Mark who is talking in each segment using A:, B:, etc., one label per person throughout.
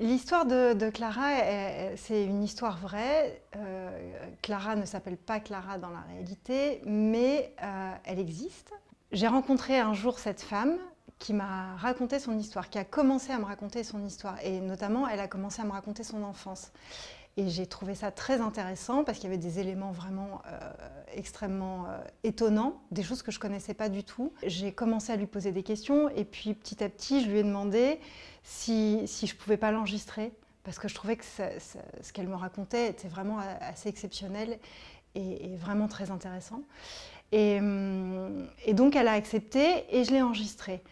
A: L'histoire de, Clara, c'est une histoire vraie. Euh, Clara ne s'appelle pas Clara dans la réalité, mais euh, elle existe. J'ai rencontré un jour cette femme qui m'a raconté son histoire, qui a commencé à me raconter son histoire. Et notamment, elle a commencé à me raconter son enfance. Et j'ai trouvé ça très intéressant parce qu'il y avait des éléments vraiment euh, extrêmement euh, étonnants, des choses que je ne connaissais pas du tout. J'ai commencé à lui poser des questions et puis petit à petit, je lui ai demandé si, je ne pouvais pas l'enregistrer parce que je trouvais que ce qu'elle me racontait était vraiment euh, assez exceptionnel et, vraiment très intéressant. Hum, et, donc elle a accepté et je l'ai enregistré.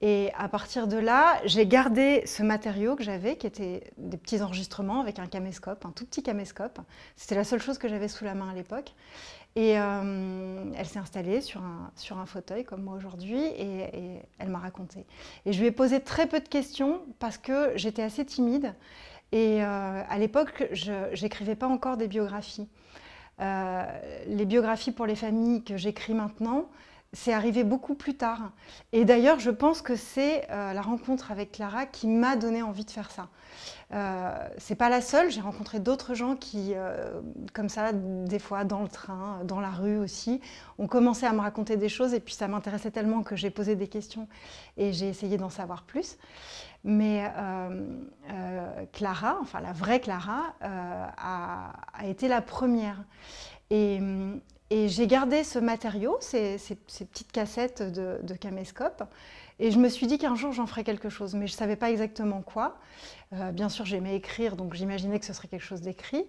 A: Et à partir de là, j'ai gardé ce matériau que j'avais, qui était des petits enregistrements avec un caméscope, un tout petit caméscope. C'était la seule chose que j'avais sous la main à l'époque. Et euh, elle s'est installée sur un, fauteuil comme moi aujourd'hui et, elle m'a raconté. Et je lui ai posé très peu de questions parce que j'étais assez timide et euh, à l'époque, je n'écrivais pas encore des biographies. Euh, les biographies pour les familles que j'écris maintenant, c'est arrivé beaucoup plus tard. Et d'ailleurs, je pense que c'est euh, la rencontre avec Clara qui m'a donné envie de faire ça. Euh, c'est pas la seule, j'ai rencontré d'autres gens qui, euh, comme ça, des fois dans le train, dans la rue aussi, ont commencé à me raconter des choses et puis ça m'intéressait tellement que j'ai posé des questions et j'ai essayé d'en savoir plus. Mais Clara, enfin la vraie Clara, a, été la première. Et, et j'ai gardé ce matériau, ces, ces, petites cassettes de, caméscope, et je me suis dit qu'un jour j'en ferais quelque chose, mais je ne savais pas exactement quoi. Euh, bien sûr, j'aimais écrire, donc j'imaginais que ce serait quelque chose d'écrit.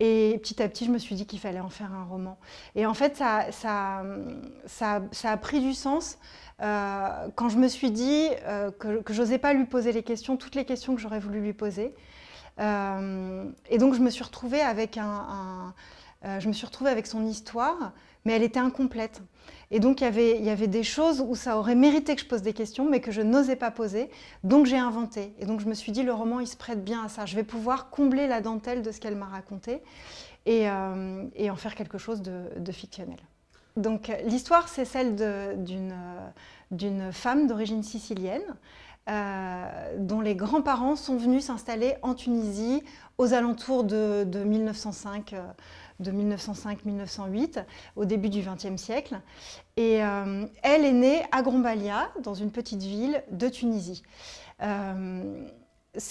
A: Et petit à petit, je me suis dit qu'il fallait en faire un roman. Et en fait, ça, ça, ça, a pris du sens euh, quand je me suis dit euh, que, je j'osais pas lui poser les questions, toutes les questions que j'aurais voulu lui poser. et donc, je me suis retrouvée avec un euh, je me suis retrouvée avec son histoire, mais elle était incomplète. Et donc, il y, avait, des choses où ça aurait mérité que je pose des questions, mais que je n'osais pas poser. Donc, j'ai inventé. Et donc, je me suis dit, le roman, il se prête bien à ça. Je vais pouvoir combler la dentelle de ce qu'elle m'a raconté et, euh, en faire quelque chose de, fictionnel. Donc, l'histoire, c'est celle d'une femme d'origine sicilienne euh, dont les grands-parents sont venus s'installer en Tunisie aux alentours de, 1905 de 1905-1908, au début du XXe siècle. Et euh, elle est née à Grombalia, dans une petite ville de Tunisie. Euh,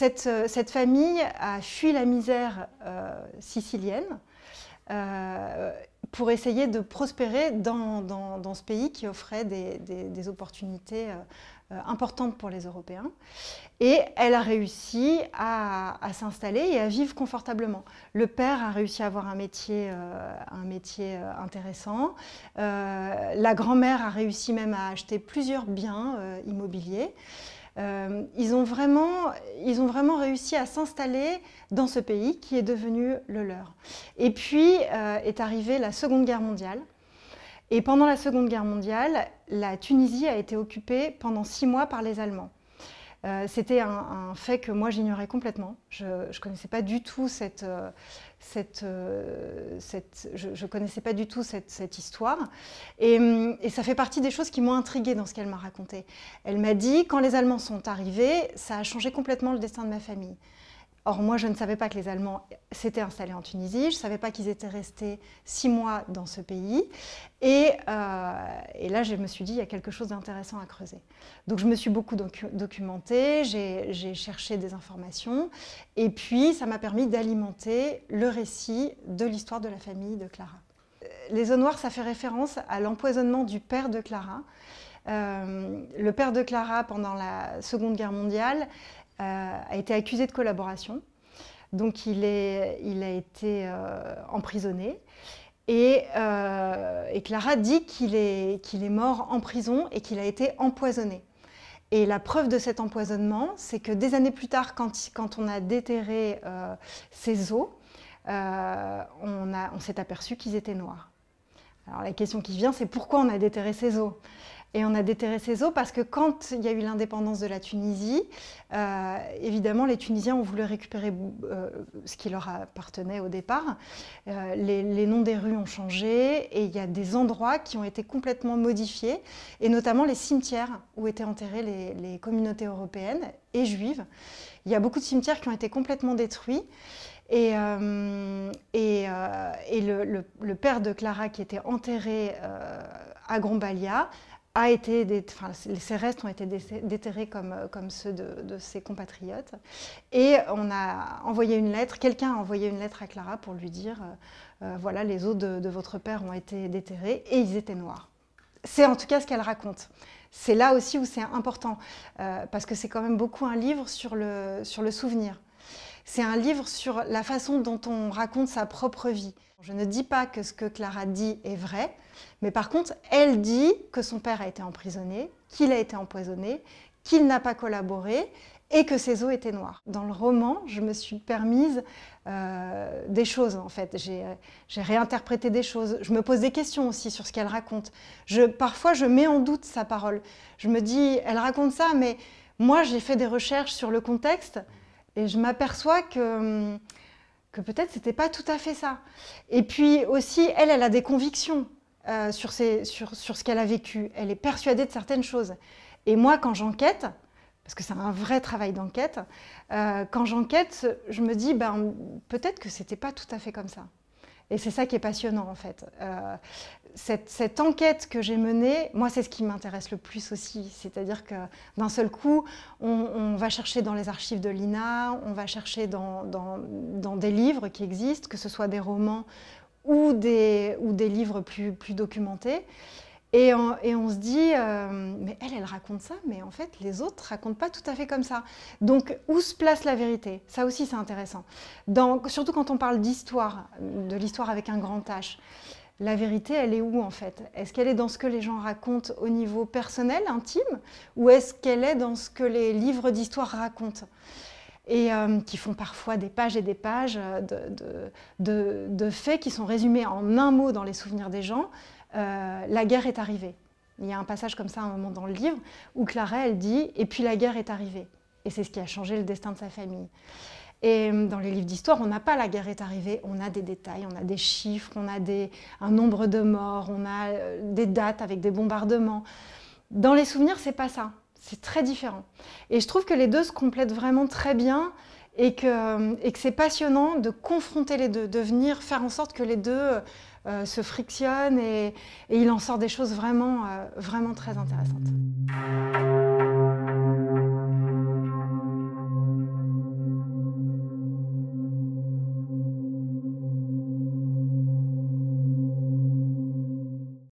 A: euh, cette, famille a fui la misère sicilienne pour essayer de prospérer dans, ce pays qui offrait des, des opportunités euh, importante pour les Européens. Et elle a réussi à, s'installer et à vivre confortablement. Le père a réussi à avoir un métier, euh, un métier euh, intéressant. la grand-mère a réussi même à acheter plusieurs biens immobiliers. ils, ont vraiment, ils ont vraiment réussi à s'installer dans ce pays qui est devenu le leur. Et puis est arrivée la Seconde Guerre mondiale. Et pendant la Seconde Guerre mondiale, la Tunisie a été occupée pendant six mois par les Allemands. Euh, c'était un, fait que moi j'ignorais complètement. Je ne connaissais pas du tout cette, euh, cette, euh, cette je, connaissais pas du tout cette, cette histoire. Et, hum, et, ça fait partie des choses qui m'ont intriguée dans ce qu'elle m'a raconté. Elle m'a dit quand les Allemands sont arrivés, ça a changé complètement le destin de ma famille. Or, moi, je ne savais pas que les Allemands s'étaient installés en Tunisie, je ne savais pas qu'ils étaient restés six mois dans ce pays. Euh, et, là, je me suis dit, il y a quelque chose d'intéressant à creuser. Donc, je me suis beaucoup documentée, j'ai cherché des informations, et puis ça m'a permis d'alimenter le récit de l'histoire de la famille de Clara. Les eaux noires, ça fait référence à l'empoisonnement du père de Clara. Euh, le père de Clara, pendant la Seconde Guerre mondiale, euh, a été accusé de collaboration. Donc il, est, il a été euh, emprisonné. Euh, et, Clara dit qu'il est, est mort en prison et qu'il a été empoisonné. Et la preuve de cet empoisonnement, c'est que des années plus tard, quand, quand on a déterré ses ces os, on s'est aperçu qu'ils étaient noirs. Alors la question qui vient, c'est pourquoi on a déterré ces eaux et on a déterré ces eaux parce que quand il y a eu l'indépendance de la Tunisie, euh, évidemment, les Tunisiens ont voulu récupérer euh, ce qui leur appartenait au départ. Euh, les, noms des rues ont changé et il y a des endroits qui ont été complètement modifiés, et notamment les cimetières où étaient enterrées les, les communautés européennes et juives. Il y a beaucoup de cimetières qui ont été complètement détruits. Et, euh, euh, le, père de Clara, qui était enterré euh, à Grombalia, a été ses restes ont été déterrés comme, ceux de, ses compatriotes. Et on a envoyé une lettre, quelqu'un a envoyé une lettre à Clara pour lui dire voilà, les os de, votre père ont été déterrés et ils étaient noirs. C'est en tout cas ce qu'elle raconte c'est là aussi où c'est important, parce que c'est quand même beaucoup un livre sur le, sur le souvenir. C'est un livre sur la façon dont on raconte sa propre vie. Je ne dis pas que ce que Clara dit est vrai, mais par contre, elle dit que son père a été emprisonné, qu'il a été empoisonné, qu'il n'a pas collaboré et que ses os étaient noirs. Dans le roman, je me suis permise euh, des choses, en fait. Euh, j'ai réinterprété des choses. Je me pose des questions aussi sur ce qu'elle raconte. parfois, je mets en doute sa parole. Je me dis, elle raconte ça, mais moi, j'ai fait des recherches sur le contexte. Et je m'aperçois hum, que, peut-être c'était pas tout à fait ça. Et puis aussi, elle, elle a des convictions euh, sur, sur, ce qu'elle a vécu. Elle est persuadée de certaines choses. Et moi, quand j'enquête, parce que c'est un vrai travail d'enquête, euh, quand j'enquête, je me dis, ben, peut-être que c'était pas tout à fait comme ça. Et c'est ça qui est passionnant en fait. Euh, cette, enquête que j'ai menée, moi c'est ce qui m'intéresse le plus aussi. C'est-à-dire que d'un seul coup, on, va chercher dans les archives de l'INA, on va chercher dans, des livres qui existent, que ce soit des romans ou des, livres plus documentés. Et on, se dit, euh, mais elle, elle raconte ça, mais en fait, les autres ne racontent pas tout à fait comme ça. Donc, où se place la vérité Ça aussi, c'est intéressant. surtout quand on parle d'histoire, de l'histoire avec un grand H. La vérité, elle est où en fait Est-ce qu'elle est dans ce que les gens racontent au niveau personnel, intime, ou est-ce qu'elle est dans ce que les livres d'histoire racontent et euh, qui font parfois des pages et des pages euh, de faits qui sont résumés en un mot dans les souvenirs des gens, euh, la guerre est arrivée. Il y a un passage comme ça à un moment dans le livre où Clara, elle dit Et puis la guerre est arrivée. Et c'est ce qui a changé le destin de sa famille. Et euh, dans les livres d'histoire, on n'a pas la guerre est arrivée, on a des détails, on a des chiffres, on a un nombre de morts, on a euh, des dates avec des bombardements. Dans les souvenirs, c'est pas ça. C'est très différent. Et je trouve que les deux se complètent vraiment très bien et que, et que c'est passionnant de confronter les deux, de venir faire en sorte que les deux euh, se frictionnent et, il en sort des choses vraiment, euh, vraiment très intéressantes.